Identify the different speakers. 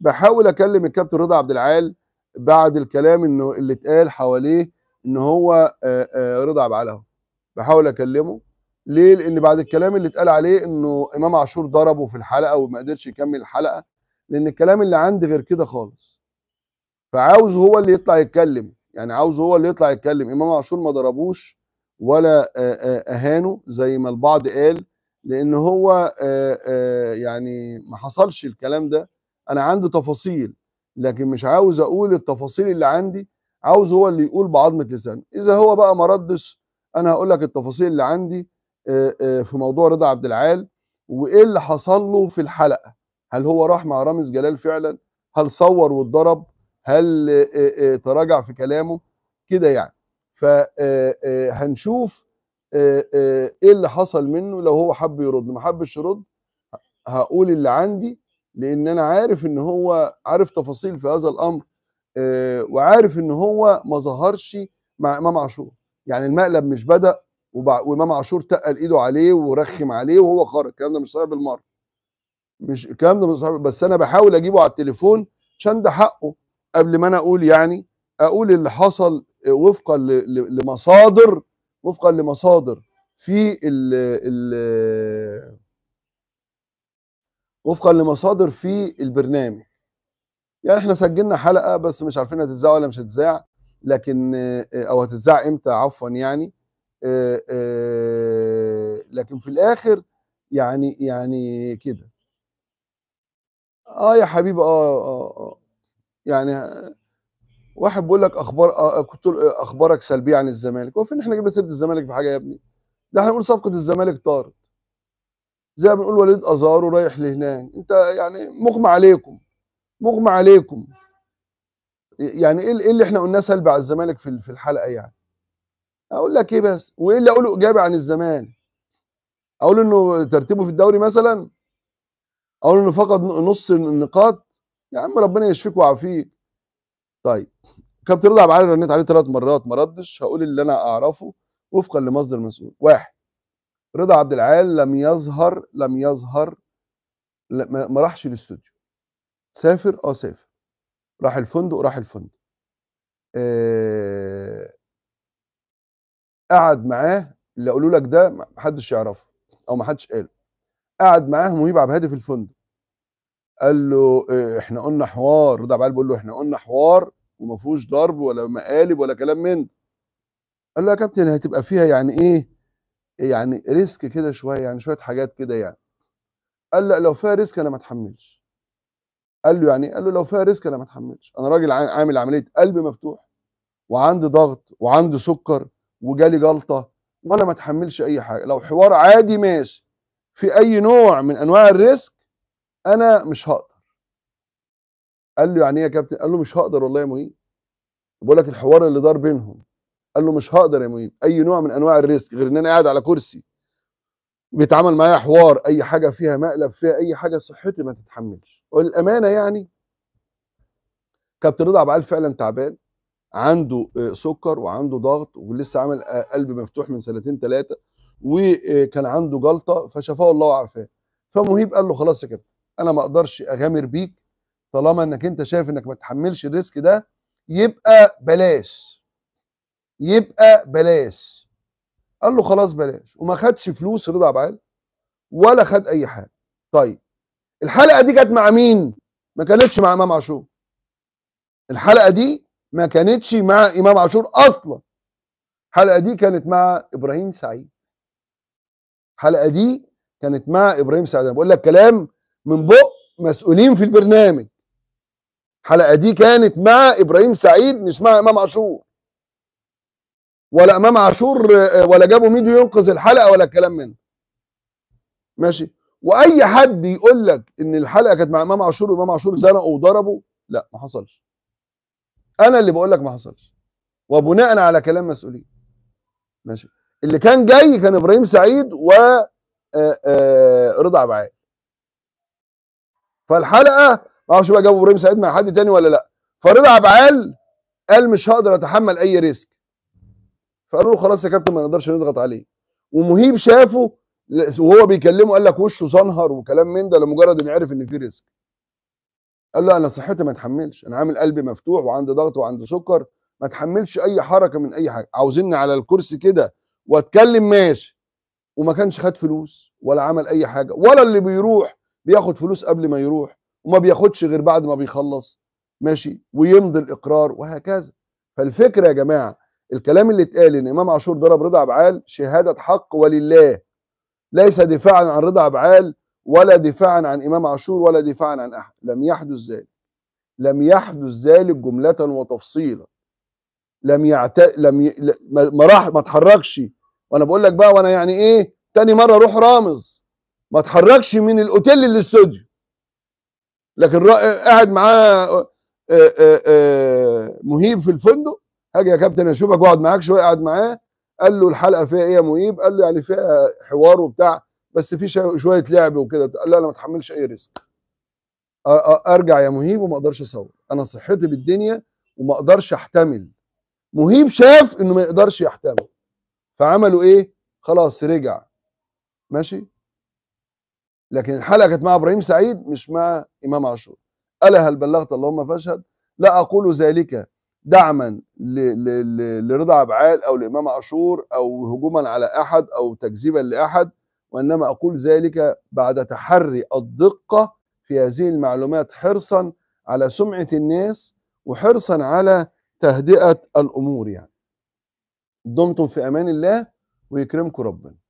Speaker 1: بحاول اكلم الكابتن رضا عبد العال بعد الكلام انه اللي اتقال حواليه ان هو آه، آه، رضا عبد العال بحاول اكلمه ليه لان بعد الكلام اللي اتقال عليه انه امام عاشور ضربه في الحلقه وما قدرش يكمل الحلقه لان الكلام اللي عندي غير كده خالص فعاوز هو اللي يطلع يتكلم يعني عاوز هو اللي يطلع يتكلم امام عاشور ما ضربوش ولا آه، اهانه زي ما البعض قال لان هو يعني ما حصلش الكلام ده انا عندي تفاصيل لكن مش عاوز اقول التفاصيل اللي عندي عاوز هو اللي يقول بعظمه لسانه اذا هو بقى ما ردش انا هقول لك التفاصيل اللي عندي آه، آه، في موضوع رضا عبد العال وايه اللي حصل له في الحلقه هل هو راح مع رامز جلال فعلا هل صور واتضرب هل آه، تراجع في كلامه كده يعني فهنشوف ايه اللي حصل منه لو هو حب يرد ما حبش يرد هقول اللي عندي لان انا عارف ان هو عارف تفاصيل في هذا الامر آه، وعارف ان هو ما ظهرش مع امام عاشور يعني المقلب مش بدا وامام عاشور تقل ايده عليه ورخم عليه وهو خرج الكلام ده مش صحيح بالمره مش الكلام ده مش صحيح بس انا بحاول اجيبه على التليفون عشان ده حقه قبل ما انا اقول يعني اقول اللي حصل آه، وفقا لمصادر وفقا لمصادر في ال ال وفقا لمصادر في البرنامج يعني احنا سجلنا حلقه بس مش عارفين هتتذاع ولا مش هتتذاع لكن آه، او هتتذاع امتى عفوا يعني آه، آه، لكن في الاخر يعني يعني كده اه يا حبيبي اه اه اه يعني واحد بيقول لك اخبار كنت اخبارك سلبيه عن الزمالك هو فين احنا جبنا سيره الزمالك في حاجه يا ابني ده احنا بنقول صفقه الزمالك طارت زي ما بنقول وليد ازارو رايح لهناك انت يعني مغمى عليكم مغمى عليكم يعني ايه, إيه اللي احنا قلناه سلبي على الزمالك في في الحلقه يعني اقول لك ايه بس وايه اللي اقوله ايجابي عن الزمالك اقول انه ترتيبه في الدوري مثلا اقول انه فقد نص النقاط يا عم ربنا يشفيك ويعافيك طيب كابتن رضا عبد العال رنيت عليه ثلاث مرات ما ردش هقول اللي انا اعرفه وفقا لمصدر مسؤول واحد رضا عبد العال لم يظهر لم يظهر ما راحش الاستوديو سافر اه سافر راح الفندق راح الفندق آه قعد معاه اللي قالوا لك ده محدش يعرفه او محدش قاله قعد معاه مهيب عبد الهادي في الفندق قال له آه، احنا قلنا حوار رضا عبد بيقول له احنا قلنا حوار وما فيهوش ضرب ولا مقالب ولا كلام من ده قال له يا كابتن هتبقى فيها يعني ايه يعني ريسك كده شويه يعني شويه حاجات كده يعني قال لا لو فيها ريسك انا ما اتحملش قال له يعني قال له لو فيها ريسك انا ما اتحملش انا راجل عامل عمليه قلب مفتوح وعندي ضغط وعندي سكر وجالي جلطه وانا ما اتحملش اي حاجه لو حوار عادي ماشي في اي نوع من انواع الريسك انا مش هقدر قال له يعني ايه يا كابتن قال له مش هقدر والله يا مهين بقول لك الحوار اللي دار بينهم قال له مش هقدر يا مهيب اي نوع من انواع الريسك غير ان انا قاعد على كرسي بيتعامل معايا حوار اي حاجه فيها مقلب فيها اي حاجه صحتي ما تتحملش والامانه يعني كابتن رضا عبد فعلا تعبان عنده آه، سكر وعنده ضغط ولسه عامل آه، قلب مفتوح من سنتين ثلاثه وكان آه، عنده جلطه فشفاه الله وعافاه فمهيب قال له خلاص يا كابتن انا ما اقدرش اغامر بيك طالما انك انت شايف انك ما تحملش الريسك ده يبقى بلاش يبقى بلاش قال له خلاص بلاش وما خدش فلوس رضا عبد العال ولا خد اي حاجه طيب الحلقه دي كانت مع مين ما كانتش مع امام عاشور الحلقه دي ما كانتش مع امام عاشور اصلا الحلقه دي كانت مع ابراهيم سعيد الحلقه دي كانت مع ابراهيم سعيد انا بقول لك كلام من بق مسؤولين في البرنامج الحلقه دي كانت مع ابراهيم سعيد مش مع امام عاشور ولا امام عاشور آه، ولا جابوا ميدو ينقذ الحلقه ولا الكلام من ماشي واي حد يقول لك ان الحلقه كانت مع امام عاشور وامام عاشور زنقه وضربه لا ما حصلش انا اللي بقول لك ما حصلش وبناء على كلام مسؤولين ماشي اللي كان جاي كان ابراهيم سعيد و آه، آه، رضا عبعال فالحلقه ما اعرفش بقى جابوا ابراهيم سعيد مع حد تاني ولا لا فرضا عبعال قال مش هقدر اتحمل اي ريسك فقالوا له خلاص يا كابتن ما نقدرش نضغط عليه ومهيب شافه وهو بيكلمه قال لك وشه صنهر وكلام من ده لمجرد ان عرف ان في ريسك قال له انا صحتي ما اتحملش انا عامل قلبي مفتوح وعندي ضغط وعندي سكر ما اتحملش اي حركه من اي حاجه عاوزيني على الكرسي كده واتكلم ماشي وما كانش خد فلوس ولا عمل اي حاجه ولا اللي بيروح بياخد فلوس قبل ما يروح وما بياخدش غير بعد ما بيخلص ماشي ويمضي الاقرار وهكذا فالفكره يا جماعه الكلام اللي اتقال ان امام عاشور ضرب رضا عبعال شهاده حق ولله ليس دفاعا عن رضا عبعال ولا دفاعا عن امام عاشور ولا دفاعا عن احد لم يحدث ذلك لم يحدث ذلك جمله وتفصيلا لم يعت لم ي... ما راح ما اتحركش وانا بقول لك بقى وانا يعني ايه تاني مره اروح رامز ما اتحركش من الاوتيل للاستوديو لكن قاعد معاه آه، آه، آه، مهيب في الفندق هاجي يا كابتن اشوفك واقعد معاك شويه قعد معاه قال له الحلقه فيها ايه يا مهيب قال له يعني فيها حوار وبتاع بس في شويه لعب وكده قال لا انا ما اتحملش اي ريسك ارجع يا مهيب وما اقدرش اصور انا صحتي بالدنيا وما اقدرش احتمل مهيب شاف انه ما يقدرش يحتمل فعملوا ايه خلاص رجع ماشي لكن الحلقه كانت مع ابراهيم سعيد مش مع امام عاشور الا هل بلغت اللهم فاشهد لا اقول ذلك دعما لرضا عبعال او لامام عاشور او هجوما على احد او تكذيبا لاحد وانما اقول ذلك بعد تحري الدقه في هذه المعلومات حرصا على سمعه الناس وحرصا على تهدئه الامور يعني دمتم في امان الله ويكرمكم ربنا